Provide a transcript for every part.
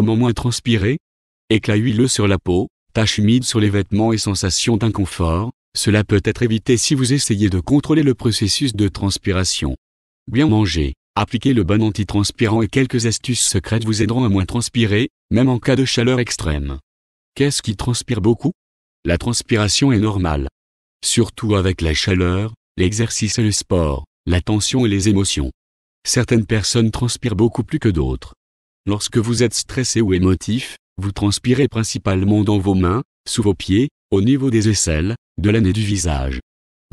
comment moins transpirer Éclat huileux sur la peau, taches humides sur les vêtements et sensation d'inconfort, cela peut être évité si vous essayez de contrôler le processus de transpiration. Bien manger, appliquer le bon antitranspirant et quelques astuces secrètes vous aideront à moins transpirer, même en cas de chaleur extrême. Qu'est-ce qui transpire beaucoup La transpiration est normale. Surtout avec la chaleur, l'exercice et le sport, la tension et les émotions. Certaines personnes transpirent beaucoup plus que d'autres. Lorsque vous êtes stressé ou émotif, vous transpirez principalement dans vos mains, sous vos pieds, au niveau des aisselles, de la et du visage.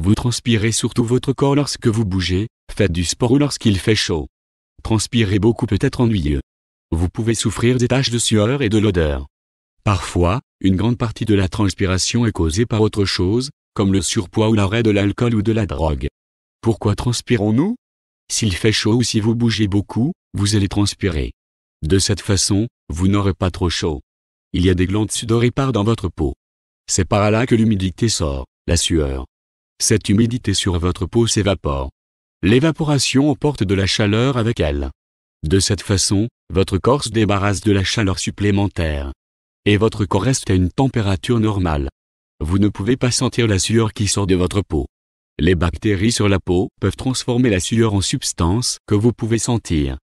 Vous transpirez surtout votre corps lorsque vous bougez, faites du sport ou lorsqu'il fait chaud. Transpirer beaucoup peut être ennuyeux. Vous pouvez souffrir des taches de sueur et de l'odeur. Parfois, une grande partie de la transpiration est causée par autre chose, comme le surpoids ou l'arrêt de l'alcool ou de la drogue. Pourquoi transpirons-nous S'il fait chaud ou si vous bougez beaucoup, vous allez transpirer. De cette façon, vous n'aurez pas trop chaud. Il y a des glandes sudoripares dans votre peau. C'est par là que l'humidité sort, la sueur. Cette humidité sur votre peau s'évapore. L'évaporation emporte de la chaleur avec elle. De cette façon, votre corps se débarrasse de la chaleur supplémentaire. Et votre corps reste à une température normale. Vous ne pouvez pas sentir la sueur qui sort de votre peau. Les bactéries sur la peau peuvent transformer la sueur en substance que vous pouvez sentir.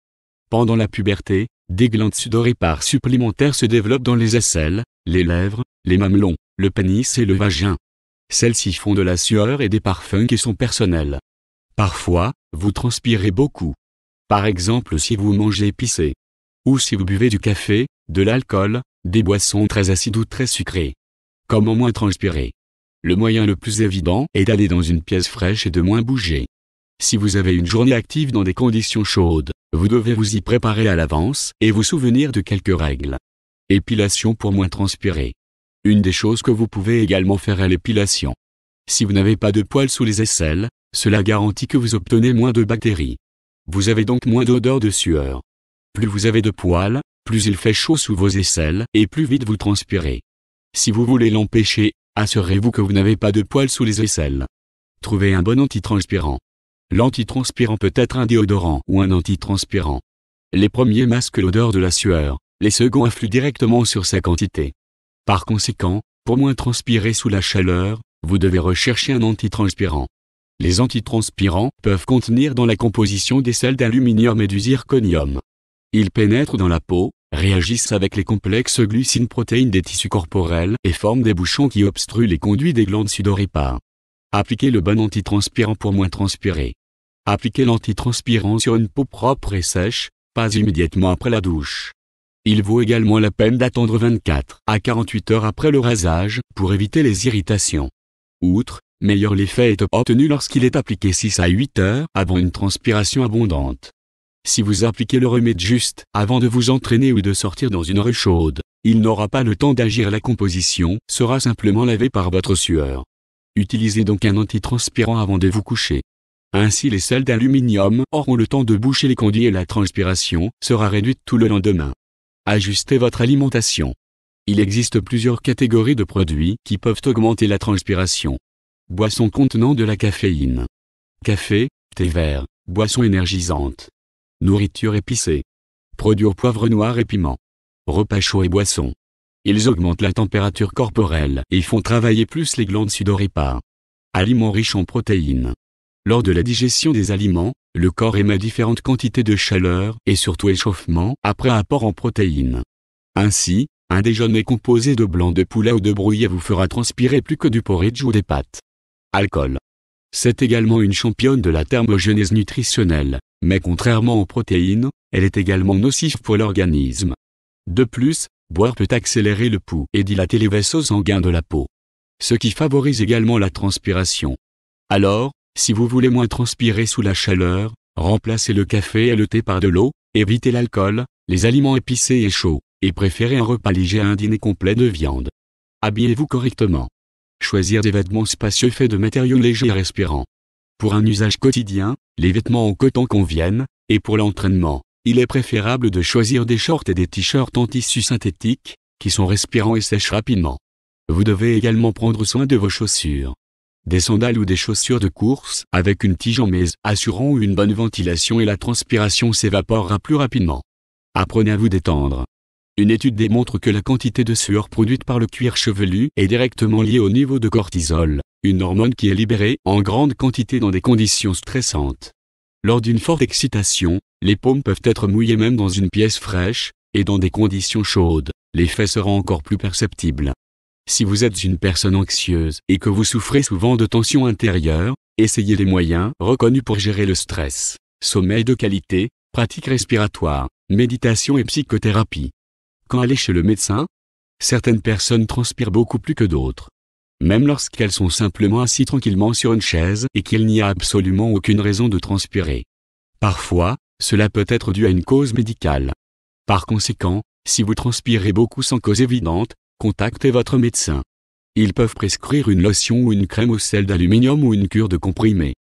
Pendant la puberté, des glandes sudoripares supplémentaires se développent dans les aisselles, les lèvres, les mamelons, le pénis et le vagin. Celles-ci font de la sueur et des parfums qui sont personnels. Parfois, vous transpirez beaucoup. Par exemple si vous mangez épicé. Ou si vous buvez du café, de l'alcool, des boissons très acides ou très sucrées. Comment moins transpirer Le moyen le plus évident est d'aller dans une pièce fraîche et de moins bouger. Si vous avez une journée active dans des conditions chaudes, vous devez vous y préparer à l'avance et vous souvenir de quelques règles. Épilation pour moins transpirer. Une des choses que vous pouvez également faire est l'épilation. Si vous n'avez pas de poils sous les aisselles, cela garantit que vous obtenez moins de bactéries. Vous avez donc moins d'odeur de sueur. Plus vous avez de poils, plus il fait chaud sous vos aisselles et plus vite vous transpirez. Si vous voulez l'empêcher, assurez-vous que vous n'avez pas de poils sous les aisselles. Trouvez un bon antitranspirant. L'antitranspirant peut être un déodorant ou un antitranspirant. Les premiers masquent l'odeur de la sueur, les seconds influent directement sur sa quantité. Par conséquent, pour moins transpirer sous la chaleur, vous devez rechercher un antitranspirant. Les antitranspirants peuvent contenir dans la composition des sels d'aluminium et du zirconium. Ils pénètrent dans la peau, réagissent avec les complexes glucines protéines des tissus corporels et forment des bouchons qui obstruent les conduits des glandes sudoripares. Appliquez le bon antitranspirant pour moins transpirer. Appliquez l'antitranspirant sur une peau propre et sèche, pas immédiatement après la douche. Il vaut également la peine d'attendre 24 à 48 heures après le rasage pour éviter les irritations. Outre, meilleur l'effet est obtenu lorsqu'il est appliqué 6 à 8 heures avant une transpiration abondante. Si vous appliquez le remède juste avant de vous entraîner ou de sortir dans une rue chaude, il n'aura pas le temps d'agir la composition sera simplement lavée par votre sueur. Utilisez donc un antitranspirant avant de vous coucher. Ainsi les sels d'aluminium auront le temps de boucher les conduits et la transpiration sera réduite tout le lendemain. Ajustez votre alimentation. Il existe plusieurs catégories de produits qui peuvent augmenter la transpiration. Boissons contenant de la caféine. Café, thé vert, boissons énergisantes. Nourriture épicée. Produits au poivre noir et piment. Repas chauds et boissons. Ils augmentent la température corporelle et font travailler plus les glandes sudoripares. Aliments riches en protéines. Lors de la digestion des aliments, le corps émet différentes quantités de chaleur et surtout échauffement après apport en protéines. Ainsi, un déjeuner composé de blanc de poulet ou de brouillet vous fera transpirer plus que du porridge ou des pâtes. Alcool. C'est également une championne de la thermogenèse nutritionnelle, mais contrairement aux protéines, elle est également nocive pour l'organisme. De plus, Boire peut accélérer le pouls et dilater les vaisseaux sanguins de la peau. Ce qui favorise également la transpiration. Alors, si vous voulez moins transpirer sous la chaleur, remplacez le café et le thé par de l'eau, évitez l'alcool, les aliments épicés et chauds, et préférez un repas léger à un dîner complet de viande. Habillez-vous correctement. Choisir des vêtements spacieux faits de matériaux légers et respirants. Pour un usage quotidien, les vêtements en coton conviennent, et pour l'entraînement, il est préférable de choisir des shorts et des t-shirts en tissu synthétique, qui sont respirants et sèchent rapidement. Vous devez également prendre soin de vos chaussures. Des sandales ou des chaussures de course avec une tige en mèse assurant une bonne ventilation et la transpiration s'évaporera plus rapidement. Apprenez à vous détendre. Une étude démontre que la quantité de sueur produite par le cuir chevelu est directement liée au niveau de cortisol, une hormone qui est libérée en grande quantité dans des conditions stressantes. Lors d'une forte excitation, les paumes peuvent être mouillées même dans une pièce fraîche, et dans des conditions chaudes, l'effet sera encore plus perceptible. Si vous êtes une personne anxieuse et que vous souffrez souvent de tensions intérieures, essayez les moyens reconnus pour gérer le stress. Sommeil de qualité, pratique respiratoire, méditation et psychothérapie. Quand aller chez le médecin Certaines personnes transpirent beaucoup plus que d'autres. Même lorsqu'elles sont simplement assises tranquillement sur une chaise et qu'il n'y a absolument aucune raison de transpirer. Parfois, cela peut être dû à une cause médicale. Par conséquent, si vous transpirez beaucoup sans cause évidente, contactez votre médecin. Ils peuvent prescrire une lotion ou une crème au sel d'aluminium ou une cure de comprimés.